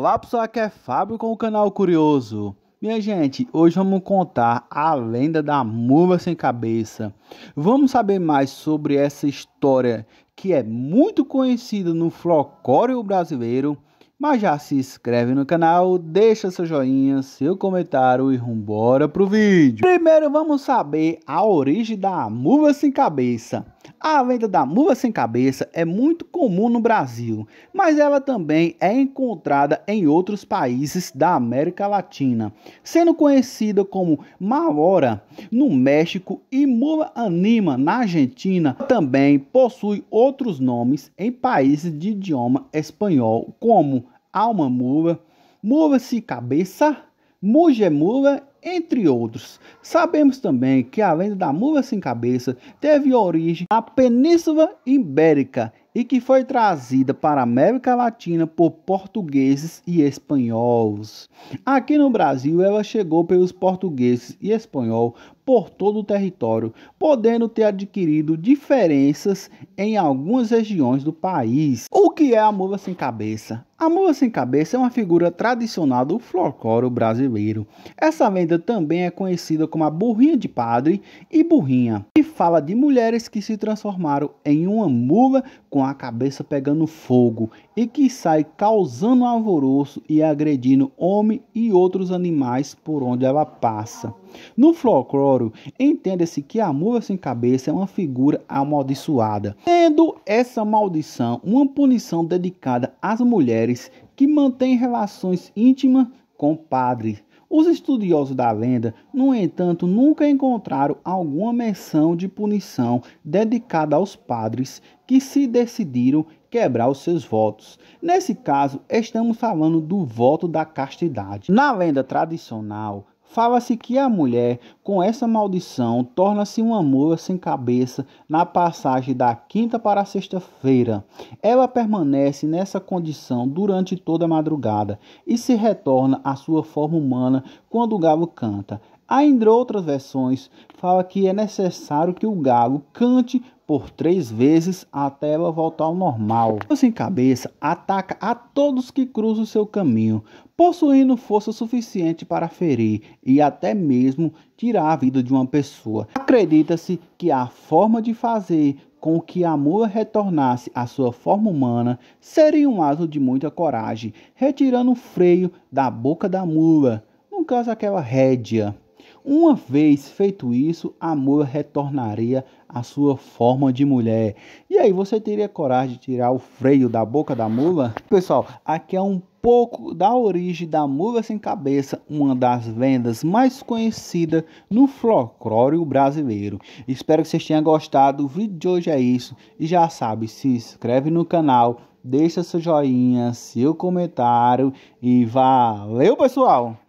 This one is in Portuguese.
Olá pessoal, aqui é Fábio com o canal Curioso. Minha gente, hoje vamos contar a lenda da muva sem cabeça. Vamos saber mais sobre essa história que é muito conhecida no folclore brasileiro. Mas já se inscreve no canal, deixa seu joinha, seu comentário e rumbora pro vídeo. Primeiro vamos saber a origem da muva sem cabeça. A venda da mula sem cabeça é muito comum no Brasil, mas ela também é encontrada em outros países da América Latina, sendo conhecida como maora no México e mula anima na Argentina. Também possui outros nomes em países de idioma espanhol, como alma mula, mula se cabeça, Mujemula entre outros. Sabemos também que a lenda da mula sem cabeça teve origem na Península Ibérica e que foi trazida para a América Latina por portugueses e espanhóis. Aqui no Brasil, ela chegou pelos portugueses e espanhol por todo o território, podendo ter adquirido diferenças em algumas regiões do país. O que é a mula sem cabeça? A mula sem cabeça é uma figura tradicional do folclore brasileiro. Essa lenda também é conhecida como a burrinha de padre e burrinha, e fala de mulheres que se transformaram em uma mula com a cabeça pegando fogo e que sai causando alvoroço e agredindo homem e outros animais por onde ela passa. No folclore, entenda-se que a mula sem cabeça é uma figura amaldiçoada, tendo essa maldição uma punição dedicada às mulheres que mantêm relações íntimas com padres. Os estudiosos da lenda, no entanto, nunca encontraram alguma menção de punição dedicada aos padres que se decidiram quebrar os seus votos. Nesse caso, estamos falando do voto da castidade. Na lenda tradicional, Fala-se que a mulher, com essa maldição, torna-se uma moça sem cabeça na passagem da quinta para a sexta-feira. Ela permanece nessa condição durante toda a madrugada e se retorna à sua forma humana quando o galo canta. Ainda outras versões fala que é necessário que o galo cante por três vezes até ela voltar ao normal. O sem cabeça ataca a todos que cruzam seu caminho, possuindo força suficiente para ferir e até mesmo tirar a vida de uma pessoa. Acredita-se que a forma de fazer com que a mula retornasse à sua forma humana seria um ato de muita coragem, retirando o freio da boca da mula, no caso aquela rédea. Uma vez feito isso, a mula retornaria à sua forma de mulher. E aí, você teria coragem de tirar o freio da boca da mula? Pessoal, aqui é um pouco da origem da mula sem cabeça, uma das vendas mais conhecidas no folclore brasileiro. Espero que vocês tenham gostado. O vídeo de hoje é isso. E já sabe, se inscreve no canal, deixa seu joinha, seu comentário e valeu, pessoal!